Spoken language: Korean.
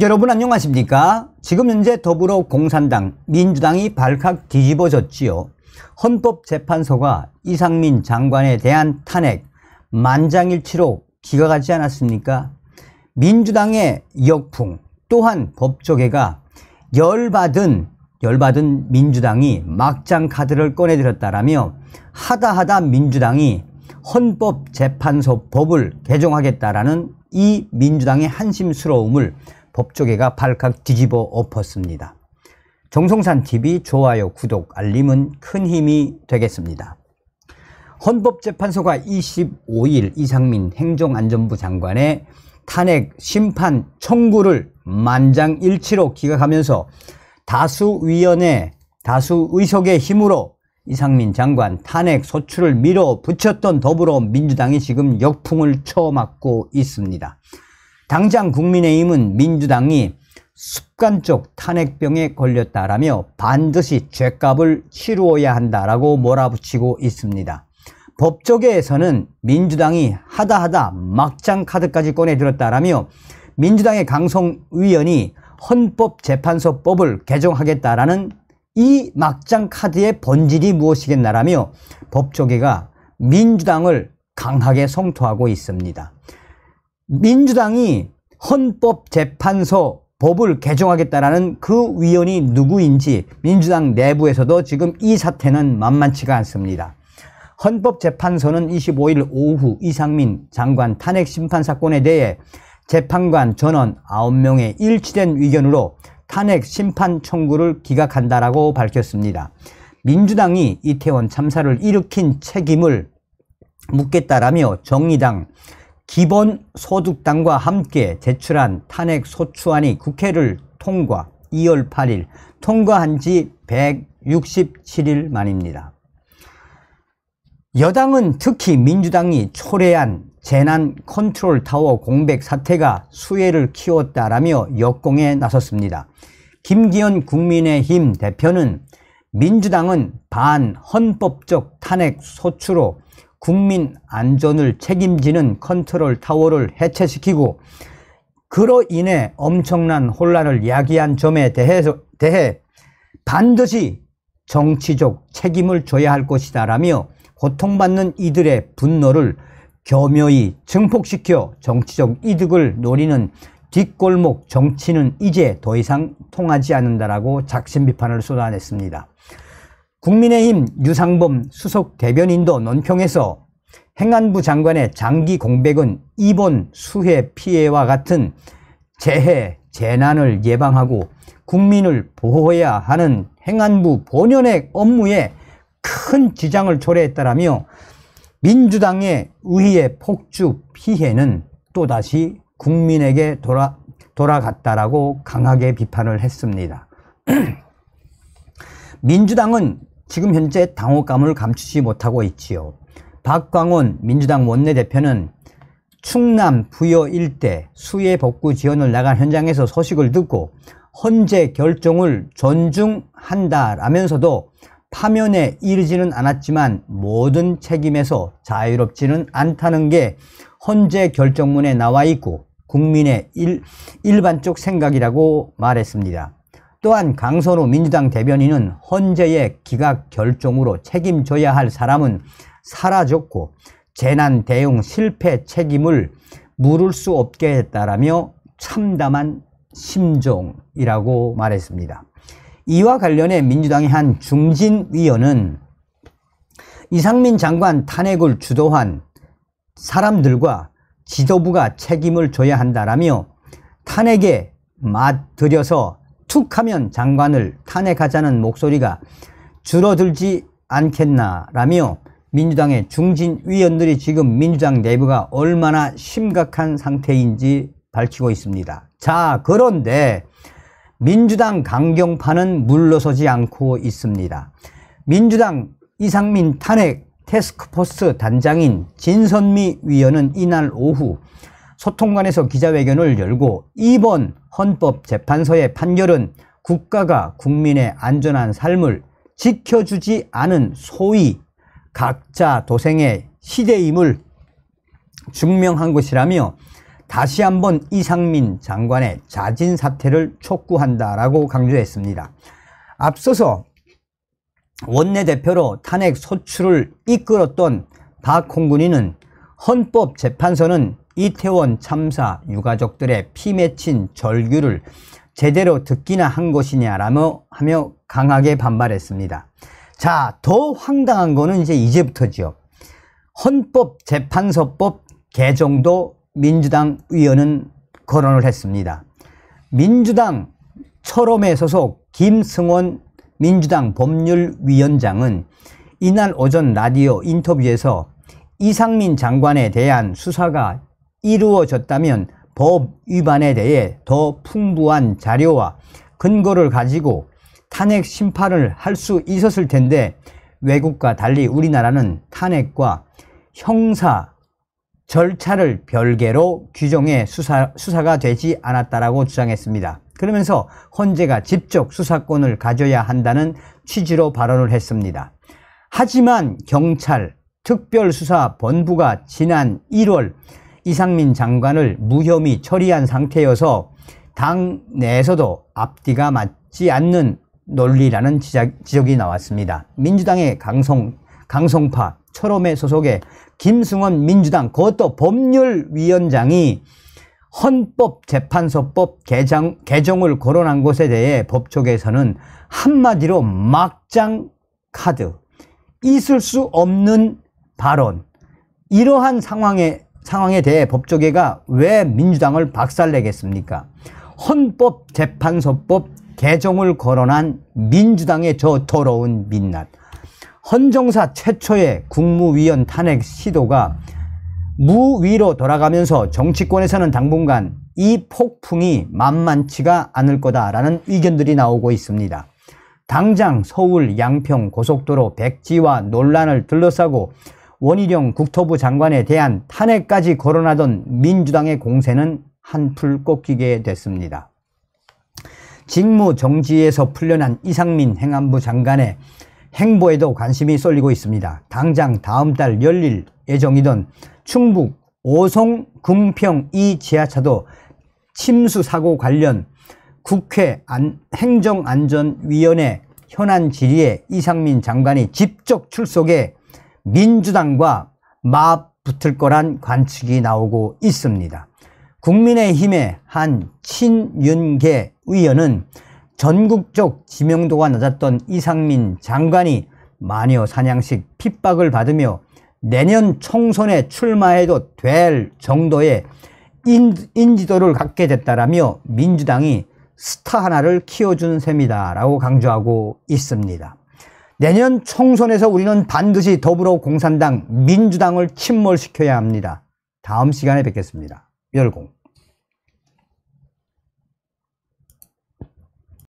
여러분 안녕하십니까? 지금 현재 더불어공산당, 민주당이 발칵 뒤집어졌지요. 헌법재판소가 이상민 장관에 대한 탄핵 만장일치로 기각하지 않았습니까? 민주당의 역풍 또한 법조계가 열받은 열받은 민주당이 막장 카드를 꺼내들었다라며 하다하다 민주당이 헌법재판소 법을 개정하겠다라는 이 민주당의 한심스러움을 법조계가 발칵 뒤집어 엎었습니다. 정성산TV 좋아요, 구독, 알림은 큰 힘이 되겠습니다. 헌법재판소가 25일 이상민 행정안전부 장관의 탄핵 심판 청구를 만장일치로 기각하면서 다수위원회 다수의석의 힘으로 이상민 장관 탄핵 소추를 밀어붙였던 더불어민주당이 지금 역풍을 쳐맞고 있습니다. 당장 국민의힘은 민주당이 습관적 탄핵병에 걸렸다라며 반드시 죄값을 치루어야 한다라고 몰아붙이고 있습니다. 법조계에서는 민주당이 하다하다 막장 카드까지 꺼내들었다라며 민주당의 강성 의원이 헌법재판소법을 개정하겠다라는 이 막장 카드의 본질이 무엇이겠나라며 법조계가 민주당을 강하게 성토하고 있습니다. 민주당이 헌법재판소 법을 개정하겠다라는 그 위원이 누구인지 민주당 내부에서도 지금 이 사태는 만만치가 않습니다. 헌법재판소는 25일 오후 이상민 장관 탄핵심판 사건에 대해 재판관 전원 9명의 일치된 의견으로 탄핵 심판 청구를 기각한다라고 밝혔습니다. 민주당이 이태원 참사를 일으킨 책임을 묻겠다라며 정의당, 기본 소득당과 함께 제출한 탄핵 소추안이 국회를 통과 2월 8일 통과한 지 167일 만입니다. 여당은 특히 민주당이 초래한 재난 컨트롤 타워 공백 사태가 수혜를 키웠다라며 역공에 나섰습니다. 김기현 국민의힘 대표는 민주당은 반헌법적 탄핵 소추로 국민 안전을 책임지는 컨트롤 타워를 해체시키고 그로 인해 엄청난 혼란을 야기한 점에 대해서, 대해 반드시 정치적 책임을 져야 할 것이다 라며 고통받는 이들의 분노를 교묘히 증폭시켜 정치적 이득을 노리는 뒷골목 정치는 이제 더 이상 통하지 않는다라고 작심 비판을 쏟아냈습니다. 국민의힘 유상범 수석 대변인도 논평에서 행안부 장관의 장기 공백은 이번 수해 피해와 같은 재해, 재난을 예방하고 국민을 보호해야 하는 행안부 본연의 업무에 큰 지장을 초래했다라며 민주당의 의회 폭주 피해는 또다시 국민에게 돌아, 돌아갔다라고 강하게 비판을 했습니다. 민주당은 지금 현재 당혹감을 감추지 못하고 있지요. 박광온 민주당 원내대표는 충남 부여 일대 수해 복구 지원을 나간 현장에서 소식을 듣고 헌재 결정을 존중한다라면서도 파면에 이르지는 않았지만 모든 책임에서 자유롭지는 않다는 게 헌재 결정문에 나와 있고 국민의 일, 일반적 생각이라고 말했습니다. 또한 강선우 민주당 대변인은 헌재의 기각 결정으로 책임져야 할 사람은 사라졌고 재난 대응 실패 책임을 물을 수 없게 했다라며 참담한 심정이라고 말했습니다. 이와 관련해 민주당의 한 중진 위원은 이상민 장관 탄핵을 주도한 사람들과 지도부가 책임을 져야 한다라며 탄핵에 맞들여서 툭 하면 장관을 탄핵하자는 목소리가 줄어들지 않겠나라며 민주당의 중진 위원들이 지금 민주당 내부가 얼마나 심각한 상태인지 밝히고 있습니다. 자 그런데 민주당 강경파는 물러서지 않고 있습니다. 민주당 이상민 탄핵 테스크포스 단장인 진선미 위원은 이날 오후 소통관에서 기자회견을 열고 이번 헌법재판소의 판결은 국가가 국민의 안전한 삶을 지켜주지 않은 소위 각자 도생의 시대임을 증명한 것이라며 다시 한번 이상민 장관의 자진 사퇴를 촉구한다라고 강조했습니다. 앞서서 원내대표로 탄핵 소출을 이끌었던 박홍근이는 헌법재판소는 이태원 참사 유가족들의 피 맺힌 절규를 제대로 듣기나 한 것이냐라며 하며 강하게 반발했습니다. 자, 더 황당한 거는 이제 이제부터지요. 헌법재판소법 개정도 민주당 의원은 거론을 했습니다. 민주당 철험에 소속 김승원 민주당 법률위원장은 이날 오전 라디오 인터뷰에서 이상민 장관에 대한 수사가 이루어졌다면 법 위반에 대해 더 풍부한 자료와 근거를 가지고 탄핵 심판을 할 수 있었을 텐데 외국과 달리 우리나라는 탄핵과 형사 절차를 별개로 규정해 수사, 수사가 되지 않았다라고 주장했습니다. 그러면서 헌재가 직접 수사권을 가져야 한다는 취지로 발언을 했습니다. 하지만 경찰 특별수사본부가 지난 1월 이상민 장관을 무혐의 처리한 상태여서 당 내에서도 앞뒤가 맞지 않는 논리라는 지적, 이 나왔습니다. 민주당의 강성, 강성파, 철엄의 소속의 김승원 민주당, 그것도 법률위원장이 헌법재판소법 개정, 개정을 거론한 것에 대해 법조계에서는 한마디로 막장 카드, 있을 수 없는 발언, 이러한 상황에 상황에 대해 법조계가 왜 민주당을 박살내겠습니까? 헌법재판소법 개정을 거론한 민주당의 저 더러운 민낯 헌정사 최초의 국무위원 탄핵 시도가 무위로 돌아가면서 정치권에서는 당분간 이 폭풍이 만만치가 않을 거다라는 의견들이 나오고 있습니다. 당장 서울 양평 고속도로 백지와 논란을 둘러싸고 원희룡 국토부 장관에 대한 탄핵까지 거론하던 민주당의 공세는 한풀 꺾이게 됐습니다. 직무 정지에서 풀려난 이상민 행안부 장관의 행보에도 관심이 쏠리고 있습니다. 당장 다음 달 열릴 예정이던 충북 오송 금평 이 지하차도 침수 사고 관련 국회 안, 행정안전위원회 현안 질의에 이상민 장관이 직접 출석해 민주당과 맞붙을 거란 관측이 나오고 있습니다. 국민의힘의 한 친윤계 의원은 전국적 지명도가 낮았던 이상민 장관이 마녀 사냥식 핍박을 받으며 내년 총선에 출마해도 될 정도의 인지도를 갖게 됐다라며 민주당이 스타 하나를 키워준 셈이다라고 강조하고 있습니다. 내년 총선에서 우리는 반드시 더불어공산당, 민주당을 침몰시켜야 합니다. 다음 시간에 뵙겠습니다. 열공.